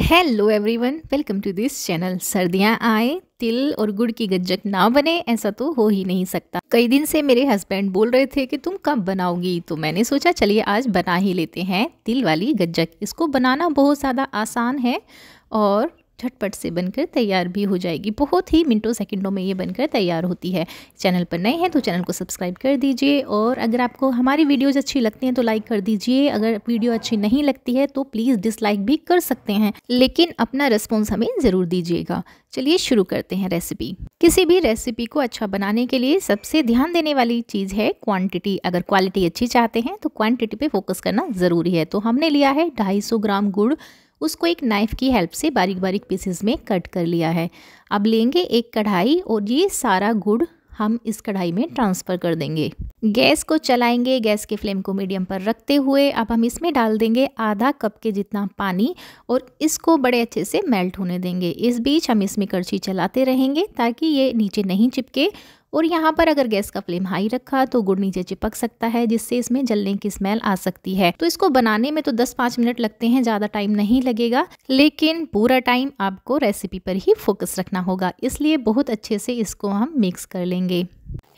hello everyone welcome to this channel सर्दियां आए तिल और गुड़ की गज्जक ना बने ऐसा तो हो ही नहीं सकता कई दिन से मेरे हस्बैंड बोल रहे थे कि तुम कब बनाओगी तो मैंने सोचा चलिए आज बना ही लेते हैं तिल वाली गज्जक इसको बनाना बहुत ज़्यादा आसान है और झटपट से बनकर तैयार भी हो जाएगी बहुत ही मिनटों सेकंडों में ये बनकर तैयार होती है चैनल पर नए हैं तो चैनल को सब्सक्राइब कर दीजिए और अगर आपको हमारी वीडियोज़ अच्छी लगती हैं तो लाइक कर दीजिए अगर वीडियो अच्छी नहीं लगती है तो प्लीज़ डिसलाइक भी कर सकते हैं लेकिन अपना रिस्पॉन्स हमें ज़रूर दीजिएगा चलिए शुरू करते हैं रेसिपी किसी भी रेसिपी को अच्छा बनाने के लिए सबसे ध्यान देने वाली चीज़ है क्वांटिटी अगर क्वालिटी अच्छी चाहते हैं तो क्वांटिटी पे फोकस करना ज़रूरी है तो हमने लिया है 250 ग्राम गुड़ उसको एक नाइफ़ की हेल्प से बारीक बारीक पीसेस में कट कर लिया है अब लेंगे एक कढ़ाई और ये सारा गुड़ हम इस कढ़ाई में ट्रांसफ़र कर देंगे गैस को चलाएंगे गैस के फ्लेम को मीडियम पर रखते हुए अब हम इसमें डाल देंगे आधा कप के जितना पानी और इसको बड़े अच्छे से मेल्ट होने देंगे इस बीच हम इसमें करछी चलाते रहेंगे ताकि ये नीचे नहीं चिपके और यहाँ पर अगर गैस का फ्लेम हाई रखा तो गुड़ नीचे चिपक सकता है जिससे इसमें जलने की स्मेल आ सकती है तो इसको बनाने में तो दस पांच मिनट लगते हैं ज़्यादा टाइम नहीं लगेगा लेकिन पूरा टाइम आपको रेसिपी पर ही फोकस रखना होगा इसलिए बहुत अच्छे से इसको हम मिक्स कर लेंगे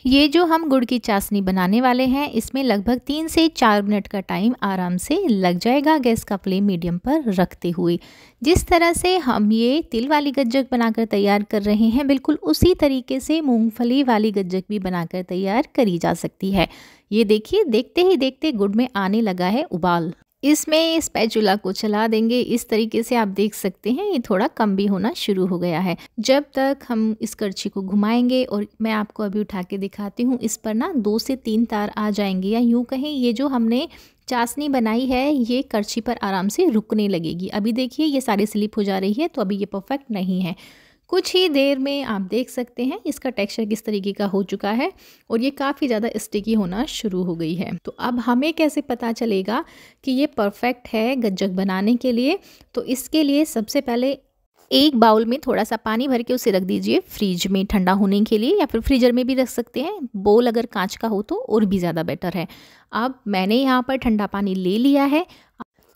ये जो हम गुड़ की चाशनी बनाने वाले हैं इसमें लगभग तीन से चार मिनट का टाइम आराम से लग जाएगा गैस का फ्लेम मीडियम पर रखते हुए जिस तरह से हम ये तिल वाली गज्जक बनाकर तैयार कर रहे हैं बिल्कुल उसी तरीके से मूंगफली वाली गज्जक भी बनाकर तैयार करी जा सकती है ये देखिए देखते ही देखते गुड़ में आने लगा है उबाल इसमें स्पैचुला को चला देंगे इस तरीके से आप देख सकते हैं ये थोड़ा कम भी होना शुरू हो गया है जब तक हम इस करछी को घुमाएंगे और मैं आपको अभी उठा के दिखाती हूँ इस पर ना दो से तीन तार आ जाएंगे या यूँ कहें ये जो हमने चासनी बनाई है ये करछी पर आराम से रुकने लगेगी अभी देखिए ये सारी स्लिप हो जा रही है तो अभी ये परफेक्ट नहीं है कुछ ही देर में आप देख सकते हैं इसका टेक्सचर किस तरीके का हो चुका है और ये काफ़ी ज़्यादा स्टिकी होना शुरू हो गई है तो अब हमें कैसे पता चलेगा कि ये परफेक्ट है गज्जक बनाने के लिए तो इसके लिए सबसे पहले एक बाउल में थोड़ा सा पानी भर के उसे रख दीजिए फ्रिज में ठंडा होने के लिए या फिर फ्रीजर में भी रख सकते हैं बोल अगर कांच का हो तो और भी ज़्यादा बेटर है अब मैंने यहाँ पर ठंडा पानी ले लिया है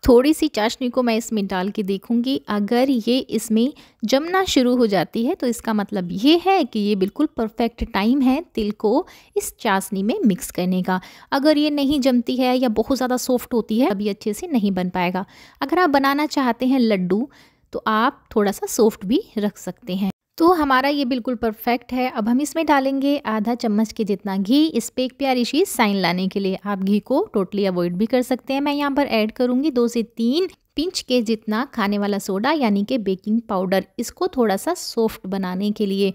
थोड़ी सी चाशनी को मैं इसमें डाल के देखूँगी अगर ये इसमें जमना शुरू हो जाती है तो इसका मतलब ये है कि ये बिल्कुल परफेक्ट टाइम है तिल को इस चाशनी में मिक्स करने का अगर ये नहीं जमती है या बहुत ज़्यादा सॉफ्ट होती है अभी अच्छे से नहीं बन पाएगा अगर आप बनाना चाहते हैं लड्डू तो आप थोड़ा सा सॉफ्ट भी रख सकते हैं तो हमारा ये बिल्कुल परफेक्ट है अब हम इसमें डालेंगे आधा चम्मच के जितना घी इस पर एक प्यारी सी साइन लाने के लिए आप घी को टोटली अवॉइड भी कर सकते हैं मैं यहाँ पर ऐड करूँगी दो से तीन पिंच के जितना खाने वाला सोडा यानी कि बेकिंग पाउडर इसको थोड़ा सा सॉफ्ट बनाने के लिए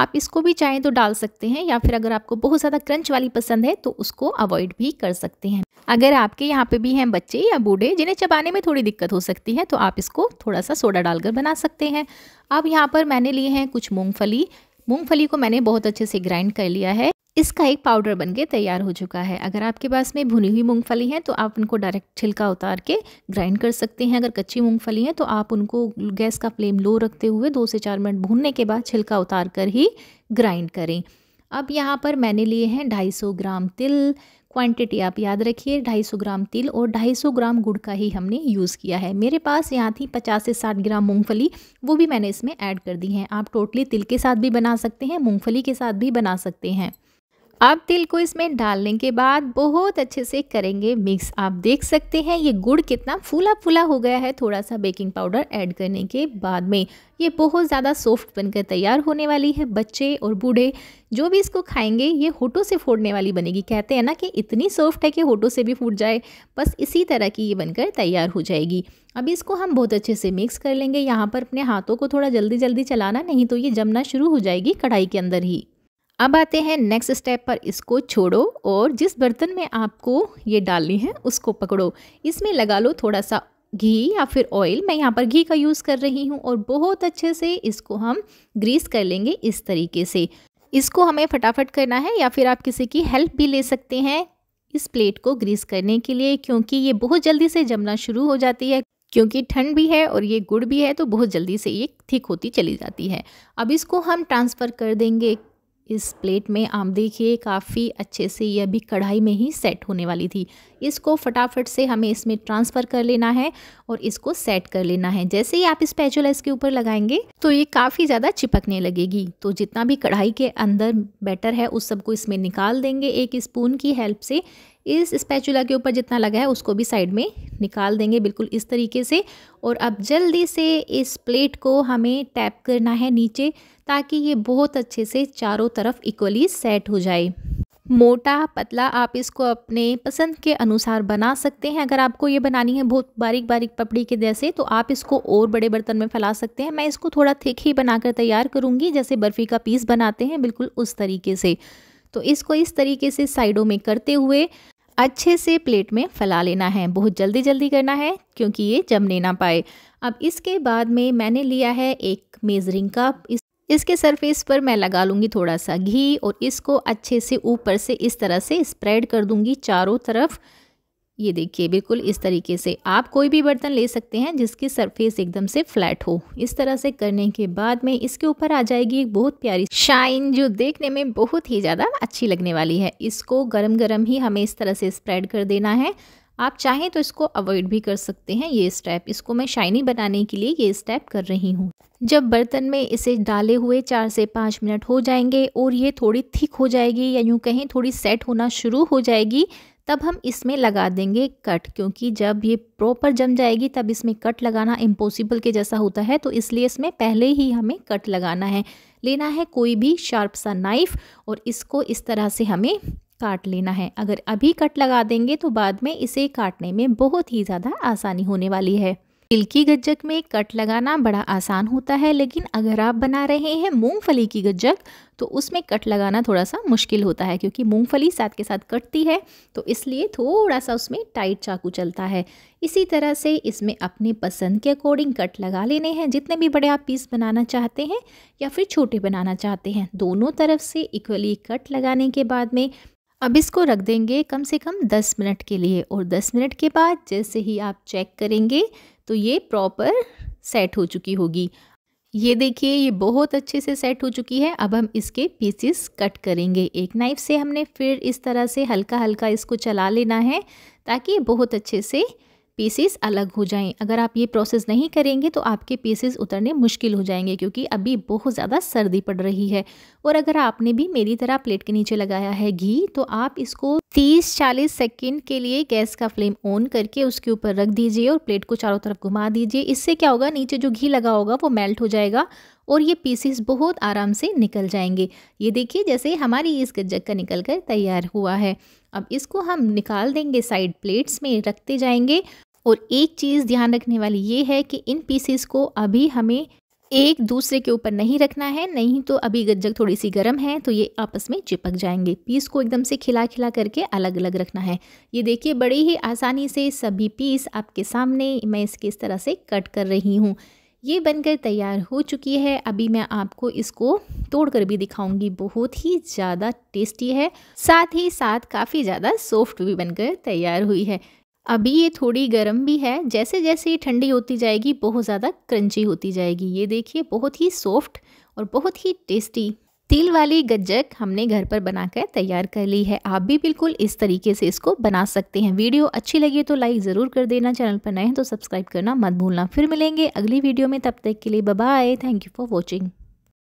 आप इसको भी चाहें तो डाल सकते हैं या फिर अगर आपको बहुत ज़्यादा क्रंच वाली पसंद है तो उसको अवॉइड भी कर सकते हैं अगर आपके यहाँ पे भी हैं बच्चे या बूढ़े जिन्हें चबाने में थोड़ी दिक्कत हो सकती है तो आप इसको थोड़ा सा सोडा डालकर बना सकते हैं अब यहाँ पर मैंने लिए हैं कुछ मूँगफली मूँगफली को मैंने बहुत अच्छे से ग्राइंड कर लिया है इसका एक पाउडर बन के तैयार हो चुका है अगर आपके पास में भुनी हुई मूंगफली है तो आप उनको डायरेक्ट छिलका उतार के ग्राइंड कर सकते हैं अगर कच्ची मूंगफली है तो आप उनको गैस का फ्लेम लो रखते हुए दो से चार मिनट भूनने के बाद छिलका उतार कर ही ग्राइंड करें अब यहाँ पर मैंने लिए हैं 250 ग्राम तिल क्वांटिटी आप याद रखिए 250 ग्राम तिल और 250 ग्राम गुड़ का ही हमने यूज़ किया है मेरे पास यहाँ थी 50 से 60 ग्राम मूंगफली वो भी मैंने इसमें ऐड कर दी है आप टोटली तिल के साथ भी बना सकते हैं मूंगफली के साथ भी बना सकते हैं अब तिल को इसमें डालने के बाद बहुत अच्छे से करेंगे मिक्स आप देख सकते हैं ये गुड़ कितना फूला फूला हो गया है थोड़ा सा बेकिंग पाउडर ऐड करने के बाद में ये बहुत ज़्यादा सॉफ्ट बनकर तैयार होने वाली है बच्चे और बूढ़े जो भी इसको खाएंगे ये होठों से फोड़ने वाली बनेगी कहते हैं ना कि इतनी सॉफ्ट है कि होठों से भी फूट जाए बस इसी तरह की ये बनकर तैयार हो जाएगी अब इसको हम बहुत अच्छे से मिक्स कर लेंगे यहाँ पर अपने हाथों को थोड़ा जल्दी जल्दी चलाना नहीं तो ये जमना शुरू हो जाएगी कढ़ाई के अंदर ही अब आते हैं नेक्स्ट स्टेप पर इसको छोड़ो और जिस बर्तन में आपको ये डालनी है उसको पकड़ो इसमें लगा लो थोड़ा सा घी या फिर ऑयल मैं यहाँ पर घी का यूज़ कर रही हूँ और बहुत अच्छे से इसको हम ग्रीस कर लेंगे इस तरीके से इसको हमें फटाफट करना है या फिर आप किसी की हेल्प भी ले सकते हैं इस प्लेट को ग्रीस करने के लिए क्योंकि ये बहुत जल्दी से जमना शुरू हो जाती है क्योंकि ठंड भी है और ये गुड़ भी है तो बहुत जल्दी से ये थिक होती चली जाती है अब इसको हम ट्रांसफ़र कर देंगे इस प्लेट में आप देखिए काफ़ी अच्छे से ये अभी कढ़ाई में ही सेट होने वाली थी इसको फटाफट से हमें इसमें ट्रांसफ़र कर लेना है और इसको सेट कर लेना है जैसे ही आप इस पैचुला इसके ऊपर लगाएंगे तो ये काफ़ी ज़्यादा चिपकने लगेगी तो जितना भी कढ़ाई के अंदर बैटर है उस सबको इसमें निकाल देंगे एक स्पून की हेल्प से इस स्पैचुला के ऊपर जितना लगा है उसको भी साइड में निकाल देंगे बिल्कुल इस तरीके से और अब जल्दी से इस प्लेट को हमें टैप करना है नीचे ताकि ये बहुत अच्छे से चारों तरफ इक्वली सेट हो जाए मोटा पतला आप इसको अपने पसंद के अनुसार बना सकते हैं अगर आपको ये बनानी है बहुत बारीक बारीक पपड़ी के जैसे तो आप इसको और बड़े बर्तन में फैला सकते हैं मैं इसको थोड़ा थिक ही बनाकर तैयार करूँगी जैसे बर्फ़ी का पीस बनाते हैं बिल्कुल उस तरीके से तो इसको इस तरीके से साइडों में करते हुए अच्छे से प्लेट में फैला लेना है बहुत जल्दी जल्दी करना है क्योंकि ये जमने ना पाए अब इसके बाद में मैंने लिया है एक मेजरिंग कप इस इसके सरफेस पर मैं लगा लूँगी थोड़ा सा घी और इसको अच्छे से ऊपर से इस तरह से स्प्रेड कर दूँगी चारों तरफ ये देखिए बिल्कुल इस तरीके से आप कोई भी बर्तन ले सकते हैं जिसकी सरफेस एकदम से फ्लैट हो इस तरह से करने के बाद में इसके ऊपर आ जाएगी एक बहुत प्यारी शाइन जो देखने में बहुत ही ज़्यादा अच्छी लगने वाली है इसको गरम गरम ही हमें इस तरह से स्प्रेड कर देना है आप चाहें तो इसको अवॉइड भी कर सकते हैं ये स्टेप इसको मैं शाइनी बनाने के लिए ये स्टेप कर रही हूँ जब बर्तन में इसे डाले हुए चार से पाँच मिनट हो जाएंगे और ये थोड़ी थिक हो जाएगी या यूँ कहें थोड़ी सेट होना शुरू हो जाएगी तब हम इसमें लगा देंगे कट क्योंकि जब ये प्रॉपर जम जाएगी तब इसमें कट लगाना इम्पॉसिबल के जैसा होता है तो इसलिए इसमें पहले ही हमें कट लगाना है लेना है कोई भी शार्प सा नाइफ़ और इसको इस तरह से हमें काट लेना है अगर अभी कट लगा देंगे तो बाद में इसे काटने में बहुत ही ज़्यादा आसानी होने वाली है तिल की गज्जक में कट लगाना बड़ा आसान होता है लेकिन अगर आप बना रहे हैं मूंगफली की गज्जक तो उसमें कट लगाना थोड़ा सा मुश्किल होता है क्योंकि मूंगफली साथ के साथ कटती है तो इसलिए थोड़ा सा उसमें टाइट चाकू चलता है इसी तरह से इसमें अपनी पसंद के अकॉर्डिंग कट लगा लेने हैं जितने भी बड़े आप पीस बनाना चाहते हैं या फिर छोटे बनाना चाहते हैं दोनों तरफ से इक्वली कट लगाने के बाद में अब इसको रख देंगे कम से कम 10 मिनट के लिए और 10 मिनट के बाद जैसे ही आप चेक करेंगे तो ये प्रॉपर सेट हो चुकी होगी ये देखिए ये बहुत अच्छे से सेट हो चुकी है अब हम इसके पीसेस कट करेंगे एक नाइफ से हमने फिर इस तरह से हल्का हल्का इसको चला लेना है ताकि बहुत अच्छे से पीसेस अलग हो जाएं अगर आप ये प्रोसेस नहीं करेंगे तो आपके पीसेस उतरने मुश्किल हो जाएंगे क्योंकि अभी बहुत ज़्यादा सर्दी पड़ रही है और अगर आपने भी मेरी तरह प्लेट के नीचे लगाया है घी तो आप इसको 30-40 सेकंड के लिए गैस का फ्लेम ऑन करके उसके ऊपर रख दीजिए और प्लेट को चारों तरफ घुमा दीजिए इससे क्या होगा नीचे जो घी लगा होगा वो मेल्ट हो जाएगा और ये पीसेस बहुत आराम से निकल जाएंगे ये देखिए जैसे हमारी इस गज्जक का निकल कर तैयार हुआ है अब इसको हम निकाल देंगे साइड प्लेट्स में रखते जाएंगे और एक चीज़ ध्यान रखने वाली ये है कि इन पीसेस को अभी हमें एक दूसरे के ऊपर नहीं रखना है नहीं तो अभी गज्जक थोड़ी सी गर्म है तो ये आपस में चिपक जाएंगे पीस को एकदम से खिला खिला करके अलग अलग रखना है ये देखिए बड़ी ही आसानी से सभी पीस आपके सामने मैं इसके इस तरह से कट कर रही हूँ ये बनकर तैयार हो चुकी है अभी मैं आपको इसको तोड़ कर भी दिखाऊंगी बहुत ही ज़्यादा टेस्टी है साथ ही साथ काफ़ी ज़्यादा सॉफ्ट भी बनकर तैयार हुई है अभी ये थोड़ी गर्म भी है जैसे जैसे ये ठंडी होती जाएगी बहुत ज़्यादा क्रंची होती जाएगी ये देखिए बहुत ही सॉफ्ट और बहुत ही टेस्टी तिल वाली गज्जक हमने घर पर बनाकर तैयार कर ली है आप भी बिल्कुल इस तरीके से इसको बना सकते हैं वीडियो अच्छी लगी तो लाइक ज़रूर कर देना चैनल पर नए हैं तो सब्सक्राइब करना मत भूलना फिर मिलेंगे अगली वीडियो में तब तक के लिए bye thank you for watching